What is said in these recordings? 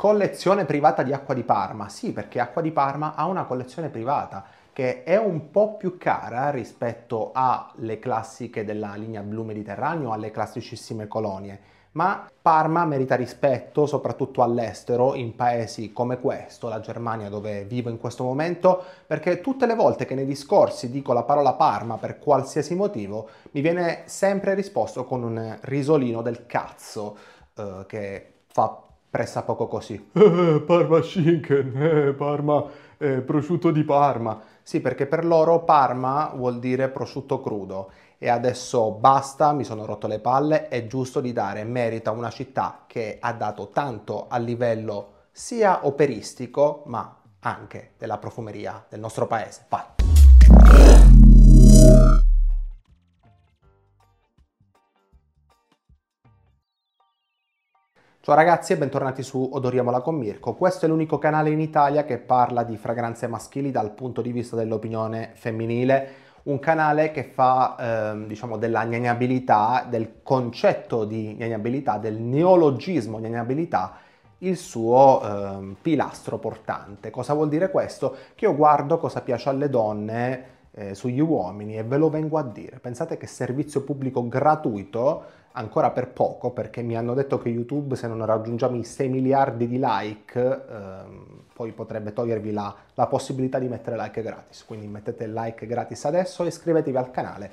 collezione privata di acqua di Parma. Sì, perché acqua di Parma ha una collezione privata che è un po' più cara rispetto alle classiche della linea blu Mediterraneo, alle classicissime colonie. Ma Parma merita rispetto soprattutto all'estero, in paesi come questo, la Germania dove vivo in questo momento, perché tutte le volte che nei discorsi dico la parola Parma per qualsiasi motivo, mi viene sempre risposto con un risolino del cazzo eh, che fa pressa poco così. Eh, Parma Shinken, eh, Parma eh, prosciutto di Parma. Sì, perché per loro Parma vuol dire prosciutto crudo e adesso basta, mi sono rotto le palle, è giusto di dare merito a una città che ha dato tanto a livello sia operistico, ma anche della profumeria del nostro paese. Vai! Ciao ragazzi e bentornati su Odoriamola con Mirko. Questo è l'unico canale in Italia che parla di fragranze maschili dal punto di vista dell'opinione femminile. Un canale che fa, eh, diciamo, della gnanabilità, del concetto di gnanabilità, del neologismo gnanabilità, il suo eh, pilastro portante. Cosa vuol dire questo? Che io guardo cosa piace alle donne eh, sugli uomini e ve lo vengo a dire. Pensate che servizio pubblico gratuito, ancora per poco, perché mi hanno detto che YouTube se non raggiungiamo i 6 miliardi di like, ehm, poi potrebbe togliervi la, la possibilità di mettere like gratis. Quindi mettete like gratis adesso e iscrivetevi al canale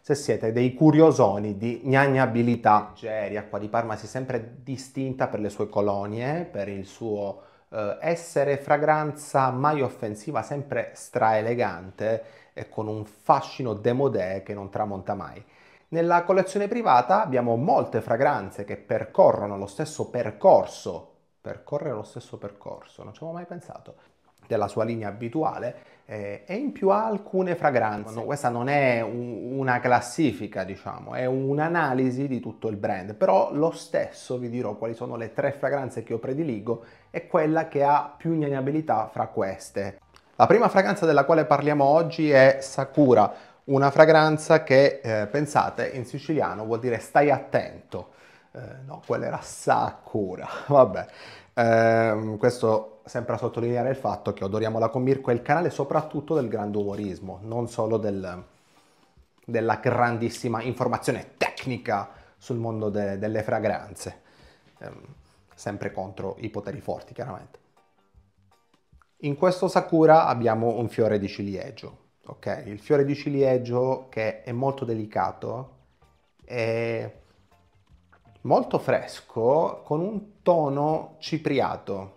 se siete dei curiosoni di gnagnabilità. Geri, acqua di Parma si è sempre distinta per le sue colonie, per il suo eh, essere fragranza mai offensiva, sempre straelegante e con un fascino demodé che non tramonta mai. Nella collezione privata abbiamo molte fragranze che percorrono lo stesso percorso, percorrere lo stesso percorso, non ci avevo mai pensato, della sua linea abituale eh, e in più ha alcune fragranze. No, questa non è un, una classifica, diciamo, è un'analisi di tutto il brand, però lo stesso vi dirò quali sono le tre fragranze che io prediligo e quella che ha più gnaniabilità fra queste. La prima fragranza della quale parliamo oggi è Sakura, una fragranza che, eh, pensate, in siciliano vuol dire stai attento. Eh, no, quella era Sakura, vabbè. Eh, questo sempre a sottolineare il fatto che odoriamo la Mirko e il canale soprattutto del grande grandumorismo, non solo del, della grandissima informazione tecnica sul mondo de, delle fragranze, ehm, sempre contro i poteri forti chiaramente. In questo sakura abbiamo un fiore di ciliegio, ok? Il fiore di ciliegio che è molto delicato, è molto fresco, con un tono cipriato,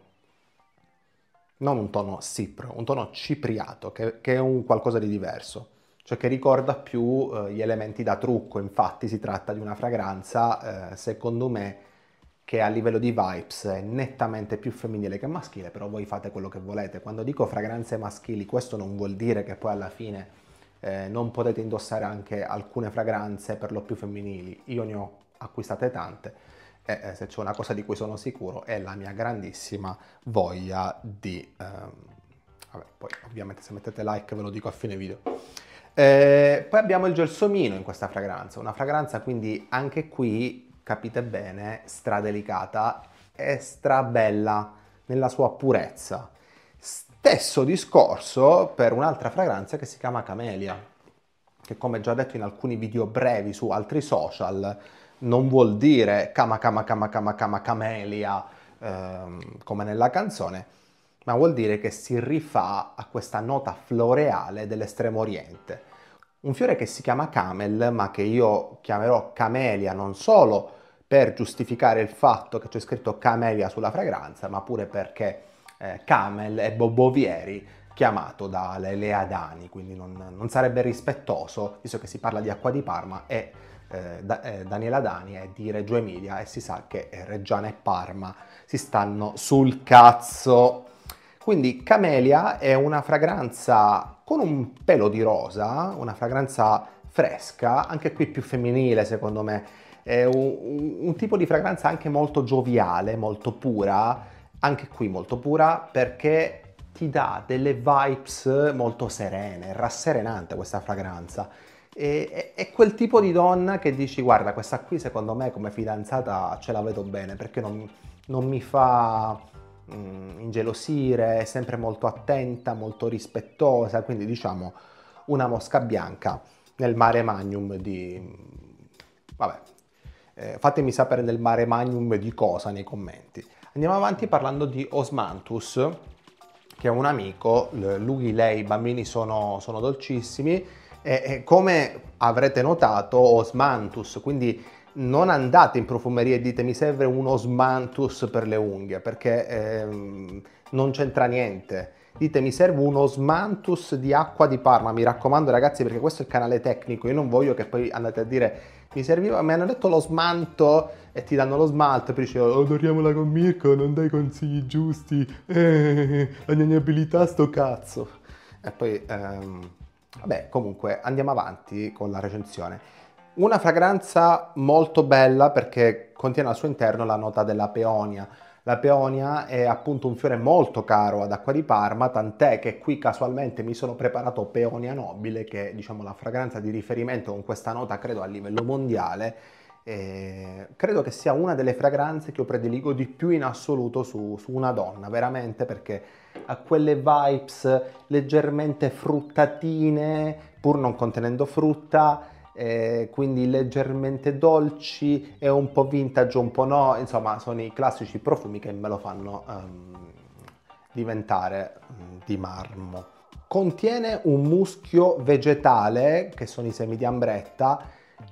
non un tono sipro, un tono cipriato, che, che è un qualcosa di diverso, cioè che ricorda più eh, gli elementi da trucco, infatti si tratta di una fragranza, eh, secondo me, che a livello di vibes è nettamente più femminile che maschile, però voi fate quello che volete. Quando dico fragranze maschili, questo non vuol dire che poi alla fine eh, non potete indossare anche alcune fragranze per lo più femminili. Io ne ho acquistate tante e eh, se c'è una cosa di cui sono sicuro è la mia grandissima voglia di... Ehm, vabbè, poi ovviamente se mettete like ve lo dico a fine video. Eh, poi abbiamo il gelsomino in questa fragranza, una fragranza quindi anche qui capite bene, stradelicata e strabella nella sua purezza. Stesso discorso per un'altra fragranza che si chiama Camelia, che come già detto in alcuni video brevi su altri social, non vuol dire cama cama cama cama cama camelia ehm, come nella canzone, ma vuol dire che si rifà a questa nota floreale dell'estremo oriente un fiore che si chiama camel, ma che io chiamerò camelia non solo per giustificare il fatto che c'è scritto camelia sulla fragranza, ma pure perché eh, camel è Bobovieri chiamato da Leadani, quindi non, non, sarebbe rispettoso, visto che si parla di acqua di Parma e eh, da, eh, Daniela Dani è di Reggio Emilia e si sa che Reggiana e Parma si stanno sul cazzo. Quindi Camelia è una fragranza con un pelo di rosa, una fragranza fresca, anche qui più femminile secondo me, è un, un tipo di fragranza anche molto gioviale, molto pura, anche qui molto pura perché ti dà delle vibes molto serene, rasserenante questa fragranza. E, è, è quel tipo di donna che dici guarda questa qui secondo me come fidanzata ce la vedo bene perché non, non mi fa mh, mm, ingelosire, è sempre molto attenta, molto rispettosa, quindi diciamo una mosca bianca nel mare magnum di... vabbè, eh, fatemi sapere nel mare magnum di cosa nei commenti. Andiamo avanti parlando di Osmantus, che è un amico, lui, lei, i bambini sono, sono dolcissimi, e, e come avrete notato Osmantus, quindi non andate in profumeria e dite mi serve uno smantus per le unghie perché ehm, non c'entra niente. Dite mi serve uno smantus di acqua di Parma, mi raccomando ragazzi perché questo è il canale tecnico, io non voglio che poi andate a dire mi serviva, mi hanno detto lo smanto e ti danno lo smalto e poi dici odoriamola oh, con Mirko, non dai consigli giusti, eh, eh, eh, la mia abilità sto cazzo. E poi ehm, vabbè comunque andiamo avanti con la recensione. Una fragranza molto bella perché contiene al suo interno la nota della peonia. La peonia è appunto un fiore molto caro ad Acqua di Parma, tant'è che qui casualmente mi sono preparato Peonia Nobile, che è diciamo, la fragranza di riferimento con questa nota credo a livello mondiale. E credo che sia una delle fragranze che io prediligo di più in assoluto su, su una donna, veramente perché ha quelle vibes leggermente fruttatine, pur non contenendo frutta, eh, quindi leggermente dolci e un po' vintage, un po' no, insomma sono i classici profumi che me lo fanno um, diventare um, di marmo. Contiene un muschio vegetale, che sono i semi di ambretta,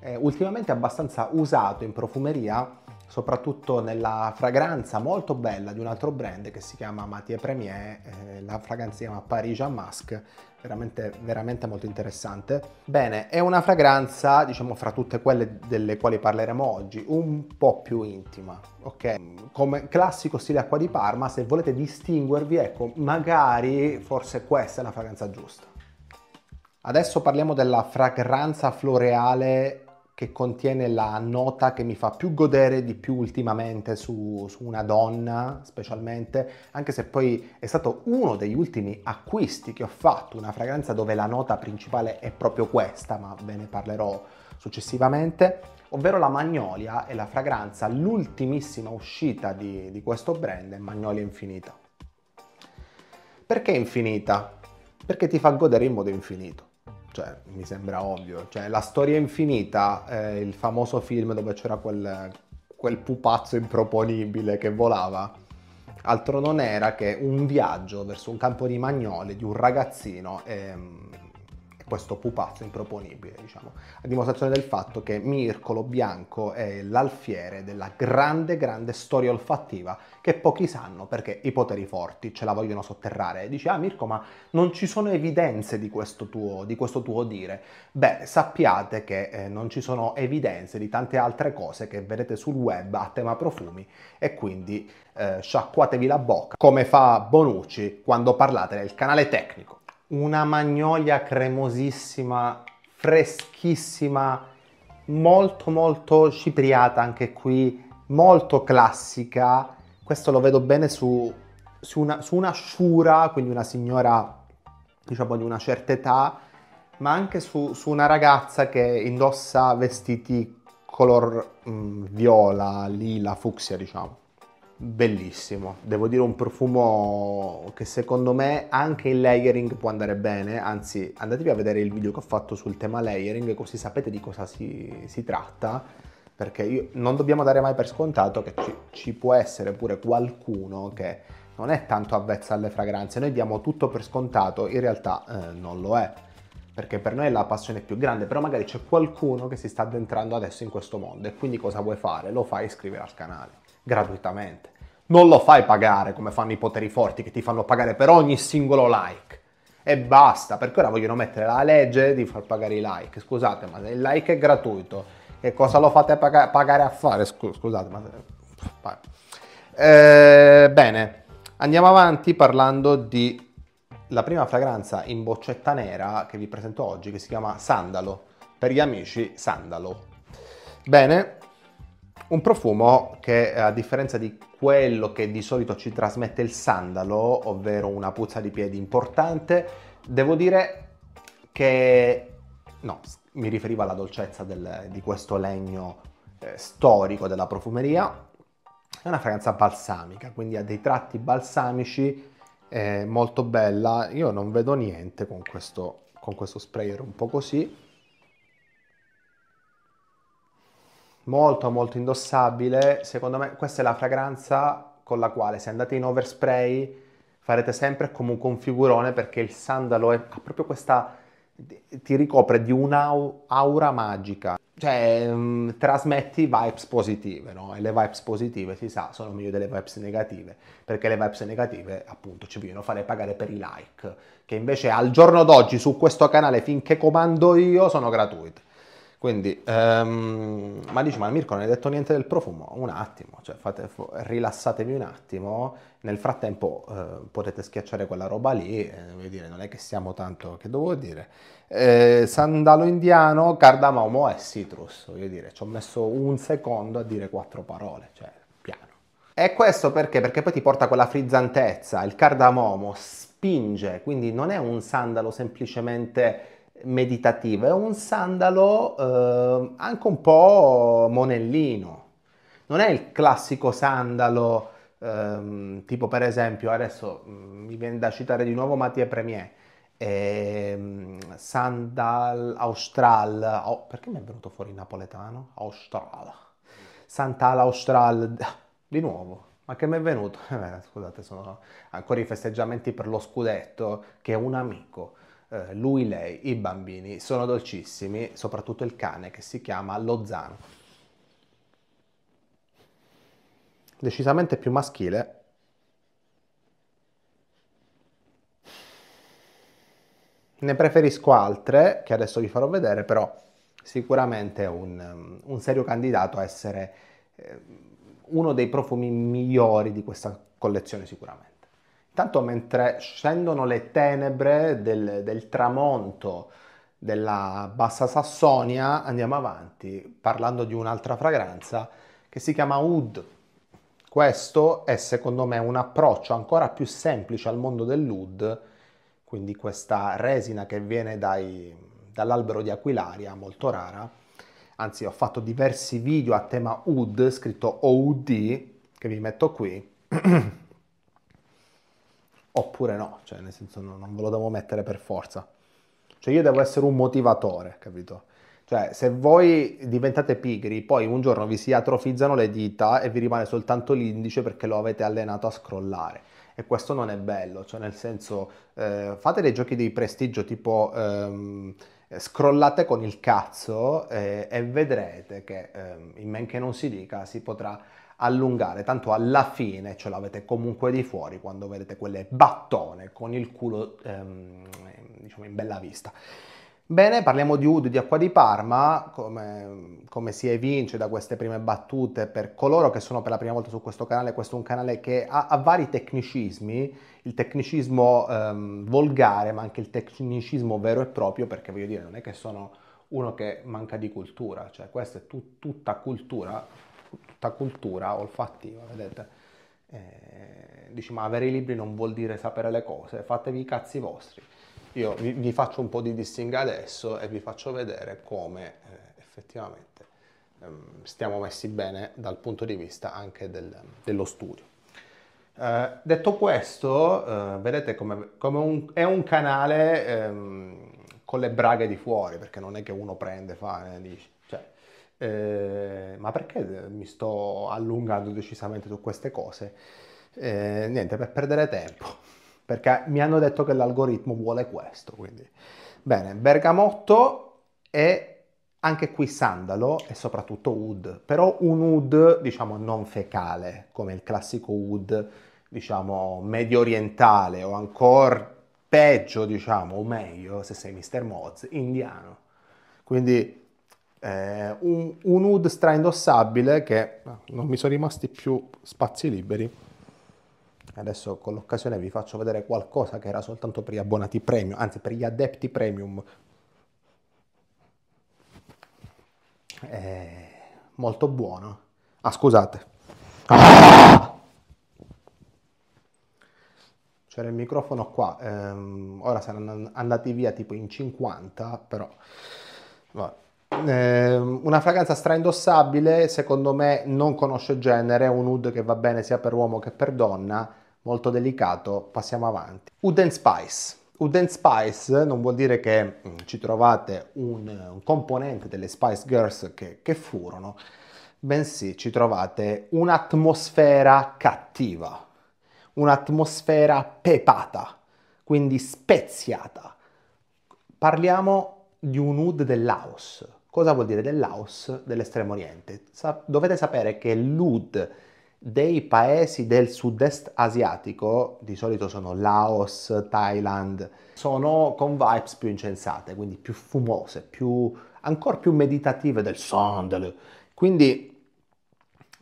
eh, ultimamente abbastanza usato in profumeria soprattutto nella fragranza molto bella di un altro brand che si chiama Mathieu Premier, eh, la fragranza si chiama Parisian Musk, veramente, veramente molto interessante. Bene, è una fragranza, diciamo, fra tutte quelle delle quali parleremo oggi, un po' più intima, ok? Come classico stile acqua di Parma, se volete distinguervi, ecco, magari forse questa è la fragranza giusta. Adesso parliamo della fragranza floreale che contiene la nota che mi fa più godere di più ultimamente su, su una donna, specialmente, anche se poi è stato uno degli ultimi acquisti che ho fatto, una fragranza dove la nota principale è proprio questa, ma ve ne parlerò successivamente, ovvero la Magnolia è la fragranza, l'ultimissima uscita di, di questo brand è Magnolia Infinita. Perché infinita? Perché ti fa godere in modo infinito cioè, mi sembra ovvio. Cioè, La storia infinita, eh, il famoso film dove c'era quel, quel pupazzo improponibile che volava, altro non era che un viaggio verso un campo di magnoli di un ragazzino ehm, questo pupazzo improponibile, diciamo, a dimostrazione del fatto che Mircolo Bianco è l'alfiere della grande, grande storia olfattiva che pochi sanno perché i poteri forti ce la vogliono sotterrare. E dice, ah Mirko, ma non ci sono evidenze di questo tuo, di questo tuo dire. Beh, sappiate che eh, non ci sono evidenze di tante altre cose che vedete sul web a tema profumi e quindi eh, sciacquatevi la bocca, come fa Bonucci quando parlate del canale tecnico una magnolia cremosissima, freschissima, molto molto cipriata anche qui, molto classica. Questo lo vedo bene su, su, una, su una sciura, quindi una signora diciamo di una certa età, ma anche su, su una ragazza che indossa vestiti color mh, mm, viola, lila, fucsia diciamo bellissimo. Devo dire un profumo che secondo me anche in layering può andare bene, anzi andatevi a vedere il video che ho fatto sul tema layering così sapete di cosa si, si tratta, perché io, non dobbiamo dare mai per scontato che ci, ci può essere pure qualcuno che non è tanto avvezza alle fragranze, noi diamo tutto per scontato, in realtà eh, non lo è perché per noi è la passione più grande, però magari c'è qualcuno che si sta addentrando adesso in questo mondo e quindi cosa vuoi fare? Lo fai iscrivere al canale gratuitamente. Non lo fai pagare come fanno i poteri forti che ti fanno pagare per ogni singolo like. E basta, perché ora vogliono mettere la legge di far pagare i like. Scusate, ma il like è gratuito. Che cosa lo fate pag- pagare a fare? Scusate, ma... Eh, bene, andiamo avanti parlando di la prima fragranza in boccetta nera che vi presento oggi che si chiama Sandalo, per gli amici Sandalo. Bene, un profumo che a differenza di quello che di solito ci trasmette il sandalo, ovvero una puzza di piedi importante, devo dire che no, mi riferivo alla dolcezza del, di questo legno eh, storico della profumeria. È una fragranza balsamica, quindi ha dei tratti balsamici, eh, molto bella. Io non vedo niente con questo, con questo sprayer un po' così molto molto indossabile, secondo me questa è la fragranza con la quale se andate in overspray farete sempre comunque un figurone perché il sandalo è, ha proprio questa ti ricopre di un'aura magica, cioè mh, mm, trasmetti vibes positive, no? E le vibes positive si sa sono meglio delle vibes negative, perché le vibes negative appunto ci vogliono fare pagare per i like, che invece al giorno d'oggi su questo canale finché comando io sono gratuite. Quindi, um, ma dici, ma Mirko non hai detto niente del profumo? Un attimo, cioè fate, rilassatevi un attimo, nel frattempo eh, potete schiacciare quella roba lì, eh, voglio dire, non è che siamo tanto, che devo dire? Eh, sandalo indiano, cardamomo e citrus, voglio dire, ci ho messo un secondo a dire quattro parole, cioè piano. E questo perché? Perché poi ti porta quella frizzantezza, il cardamomo spinge, quindi non è un sandalo semplicemente meditativo, è un sandalo eh, anche un po' monellino, non è il classico sandalo ehm, tipo per esempio, adesso mm, mi viene da citare di nuovo Mattia Premier, ehm, Sandal Austral, oh, perché mi è venuto fuori il napoletano? Austral, Santal Austral, di nuovo, ma che mi è venuto? Eh, scusate, sono ancora i festeggiamenti per lo scudetto che un amico eh, lui, lei, i bambini sono dolcissimi, soprattutto il cane che si chiama Lozano. Decisamente più maschile Ne preferisco altre che adesso vi farò vedere, però sicuramente è un, um, un serio candidato a essere eh, uno dei profumi migliori di questa collezione sicuramente. Tanto mentre scendono le tenebre del, del tramonto della Bassa Sassonia, andiamo avanti parlando di un'altra fragranza che si chiama Oud. Questo è secondo me un approccio ancora più semplice al mondo dell'Oud, quindi questa resina che viene dai, dall'albero di Aquilaria, molto rara. Anzi, ho fatto diversi video a tema Oud, scritto OUD, che vi metto qui. oppure no, cioè nel senso non, non ve lo devo mettere per forza. Cioè io devo essere un motivatore, capito? Cioè, se voi diventate pigri, poi un giorno vi si atrofizzano le dita e vi rimane soltanto l'indice perché lo avete allenato a scrollare. E questo non è bello, cioè nel senso, eh, fate dei giochi di prestigio tipo ehm, scrollate con il cazzo eh, e vedrete che, ehm, in men che non si dica, si potrà allungare, tanto alla fine ce l'avete comunque di fuori quando vedete quelle battone con il culo ehm, diciamo in bella vista. Bene, parliamo di Udo di Acqua di Parma, come, come, si evince da queste prime battute per coloro che sono per la prima volta su questo canale, questo è un canale che ha, ha vari tecnicismi, il tecnicismo ehm, volgare ma anche il tecnicismo vero e proprio perché voglio dire non è che sono uno che manca di cultura, cioè questa è tut, tutta cultura, tutta cultura olfattiva, vedete? Eh, dici ma avere i libri non vuol dire sapere le cose, fatevi i cazzi vostri. Io vi, vi faccio un po' di dissing adesso e vi faccio vedere come eh, effettivamente ehm, stiamo messi bene dal punto di vista anche del, dello studio. Eh, detto questo, eh, vedete come, come un, è un canale ehm, con le braghe di fuori, perché non è che uno prende, fa, e eh, dice eh, ma perché mi sto allungando decisamente su queste cose? Eh, niente, per perdere tempo, perché mi hanno detto che l'algoritmo vuole questo, quindi. Bene, bergamotto e anche qui sandalo e soprattutto wood, però un wood diciamo non fecale, come il classico wood diciamo medio orientale o ancora peggio diciamo, o meglio se sei Mr. Moz, indiano. Quindi eh, un, un hood straindossabile che eh, non mi sono rimasti più spazi liberi. Adesso con l'occasione vi faccio vedere qualcosa che era soltanto per gli abbonati premium, anzi per gli adepti premium. Eh, molto buono. Ah, scusate. Ah! C'era il microfono qua, ehm, ora saranno andati via tipo in 50, però... Vabbè. Ehm, una fragranza straindossabile, secondo me non conosce genere, un oud che va bene sia per uomo che per donna, molto delicato, passiamo avanti. Oud and Spice. Oud and Spice non vuol dire che mm, ci trovate un, un componente delle Spice Girls che, che furono, bensì ci trovate un'atmosfera cattiva, un'atmosfera pepata, quindi speziata. Parliamo di un oud Laos. Cosa vuol dire del Laos, dell'estremo oriente? Sa- dovete sapere che l'UD dei paesi del sud-est asiatico, di solito sono Laos, Thailand, sono con vibes più incensate, quindi più fumose, più, ancora più meditative del sandal. Quindi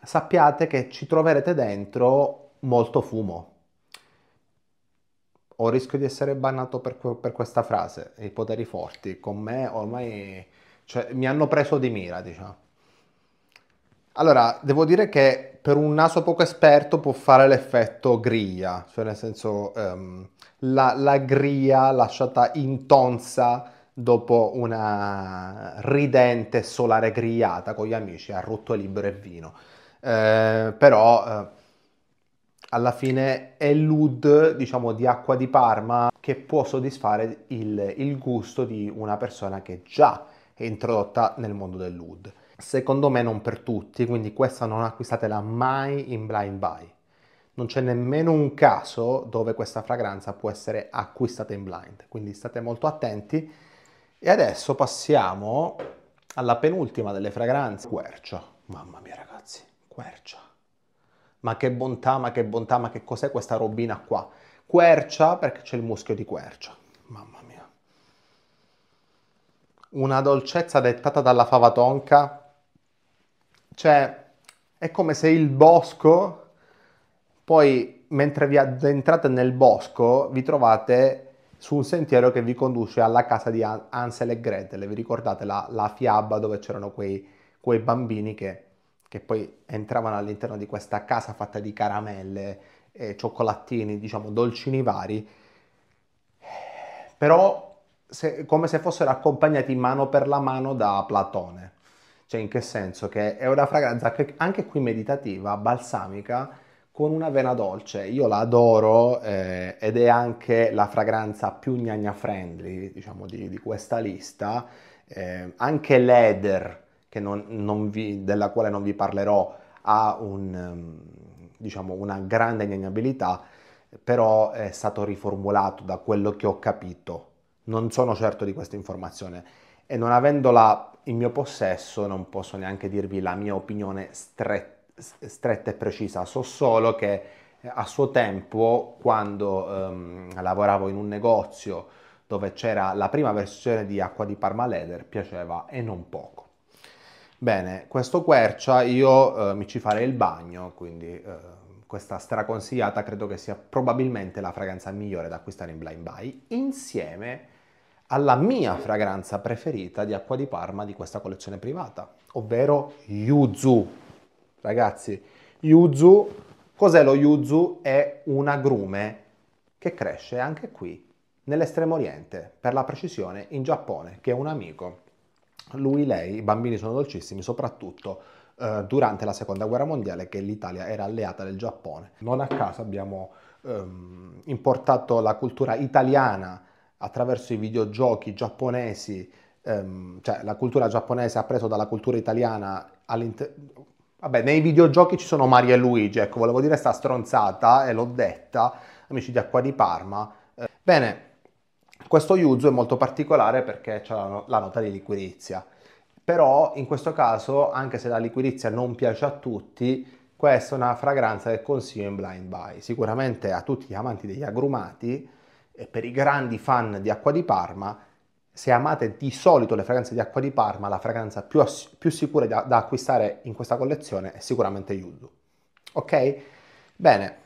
sappiate che ci troverete dentro molto fumo. O rischio di essere bannato per, per questa frase, i poteri forti, con me ormai cioè mi hanno preso di mira, diciamo. Allora, devo dire che per un naso poco esperto può fare l'effetto griglia, cioè nel senso um, la, la griglia lasciata intonsa dopo una ridente solare grigliata con gli amici a rotto libero e vino. Eh, però eh, alla fine è l'ud, diciamo, di acqua di Parma che può soddisfare il, il gusto di una persona che già e introdotta nel mondo del dell'UD. Secondo me non per tutti, quindi questa non acquistatela mai in blind buy. Non c'è nemmeno un caso dove questa fragranza può essere acquistata in blind, quindi state molto attenti. E adesso passiamo alla penultima delle fragranze, quercia. Mamma mia ragazzi, quercia. Ma che bontà, ma che bontà, ma che cos'è questa robina qua? Quercia perché c'è il muschio di quercia una dolcezza dettata dalla fava tonca. Cioè, è come se il bosco, poi mentre vi addentrate nel bosco, vi trovate su un sentiero che vi conduce alla casa di Ansel e Gretel. Vi ricordate la, la fiaba dove c'erano quei, quei bambini che, che, poi entravano all'interno di questa casa fatta di caramelle, eh, cioccolatini, diciamo dolcini vari. Però se, come se fossero accompagnati mano per la mano da Platone. Cioè, in che senso? Che è una fragranza che, anche qui meditativa, balsamica, con una vena dolce. Io la adoro eh, ed è anche la fragranza più gnagna friendly, diciamo, di, di questa lista. Eh, anche l'Eder, non, non vi, della quale non vi parlerò, ha un, ehm, diciamo, una grande gnagnabilità, però è stato riformulato da quello che ho capito non sono certo di questa informazione e non avendola in mio possesso non posso neanche dirvi la mia opinione stretta, stretta e precisa, so solo che eh, a suo tempo quando ehm, lavoravo in un negozio dove c'era la prima versione di acqua di Parma Leder piaceva e non poco. Bene, questo quercia io eh, mi ci farei il bagno, quindi eh, questa straconsigliata credo che sia probabilmente la fragranza migliore da acquistare in blind buy insieme a alla mia fragranza preferita di acqua di Parma di questa collezione privata, ovvero Yuzu. Ragazzi, Yuzu, cos'è lo Yuzu? È un agrume che cresce anche qui, nell'estremo oriente, per la precisione in Giappone, che è un amico. Lui, lei, i bambini sono dolcissimi, soprattutto eh, durante la seconda guerra mondiale che l'Italia era alleata del Giappone. Non a caso abbiamo ehm, importato la cultura italiana attraverso i videogiochi giapponesi, ehm, cioè la cultura giapponese ha preso dalla cultura italiana all'interno... Vabbè, nei videogiochi ci sono Mario e Luigi, ecco, volevo dire sta stronzata e l'ho detta, amici di Acqua di Parma. Eh, bene, questo yuzu è molto particolare perché c'è la, la nota di liquirizia, però in questo caso, anche se la liquirizia non piace a tutti, questa è una fragranza che consiglio in blind buy. Sicuramente a tutti gli amanti degli agrumati e per i grandi fan di Acqua di Parma, se amate di solito le fragranze di Acqua di Parma, la fragranza più, più sicura da, da acquistare in questa collezione è sicuramente Yuzu. Ok? Bene.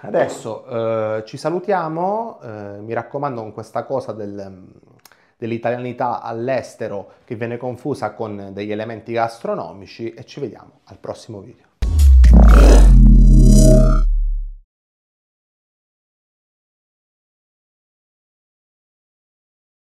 Adesso eh, ci salutiamo, eh, mi raccomando con questa cosa del, dell'italianità all'estero che viene confusa con degli elementi gastronomici e ci vediamo al prossimo video.